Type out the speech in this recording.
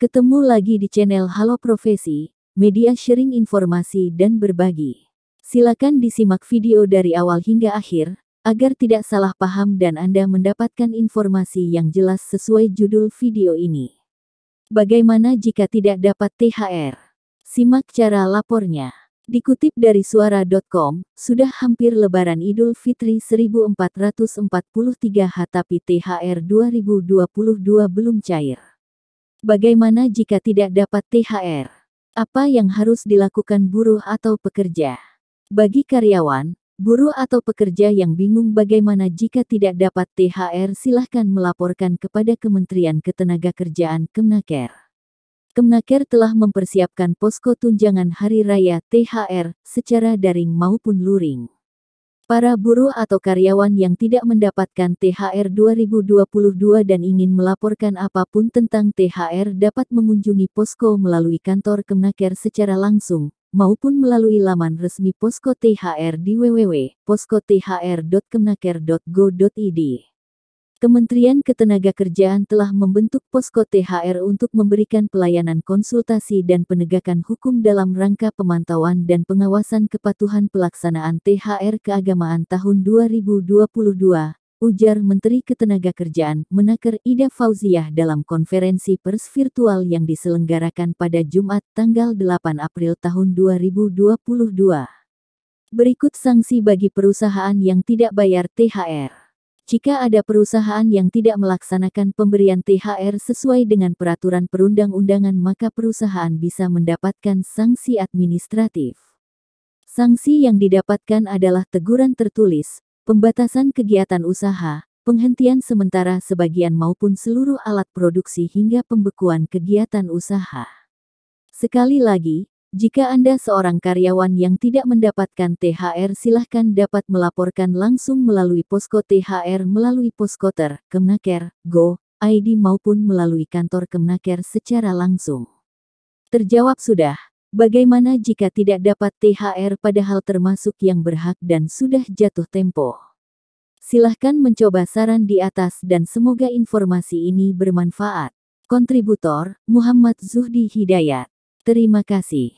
Ketemu lagi di channel Halo Profesi, media sharing informasi dan berbagi. Silakan disimak video dari awal hingga akhir, agar tidak salah paham dan Anda mendapatkan informasi yang jelas sesuai judul video ini. Bagaimana jika tidak dapat THR? Simak cara lapornya. Dikutip dari suara.com, sudah hampir lebaran Idul Fitri 1443 tapi THR 2022 belum cair. Bagaimana jika tidak dapat THR? Apa yang harus dilakukan buruh atau pekerja? Bagi karyawan, buruh atau pekerja yang bingung bagaimana jika tidak dapat THR silahkan melaporkan kepada Kementerian Ketenagakerjaan Kemnaker. Kemnaker telah mempersiapkan posko tunjangan hari raya THR secara daring maupun luring. Para buruh atau karyawan yang tidak mendapatkan THR 2022 dan ingin melaporkan apapun tentang THR dapat mengunjungi posko melalui kantor Kemnaker secara langsung, maupun melalui laman resmi posko THR di www.poskothr.kemnaker.go.id. Kementerian Ketenagakerjaan telah membentuk posko THR untuk memberikan pelayanan konsultasi dan penegakan hukum dalam rangka pemantauan dan pengawasan kepatuhan pelaksanaan THR keagamaan tahun 2022, ujar Menteri Ketenagakerjaan Menaker Ida Fauziah dalam konferensi pers virtual yang diselenggarakan pada Jumat tanggal 8 April tahun 2022. Berikut sanksi bagi perusahaan yang tidak bayar THR. Jika ada perusahaan yang tidak melaksanakan pemberian THR sesuai dengan peraturan perundang-undangan maka perusahaan bisa mendapatkan sanksi administratif. Sanksi yang didapatkan adalah teguran tertulis, pembatasan kegiatan usaha, penghentian sementara sebagian maupun seluruh alat produksi hingga pembekuan kegiatan usaha. Sekali lagi, jika Anda seorang karyawan yang tidak mendapatkan THR silahkan dapat melaporkan langsung melalui posko THR melalui poskoter, Kemnaker, Go, ID maupun melalui kantor Kemnaker secara langsung. Terjawab sudah. Bagaimana jika tidak dapat THR padahal termasuk yang berhak dan sudah jatuh tempo? Silahkan mencoba saran di atas dan semoga informasi ini bermanfaat. Kontributor, Muhammad Zuhdi Hidayat Terima kasih.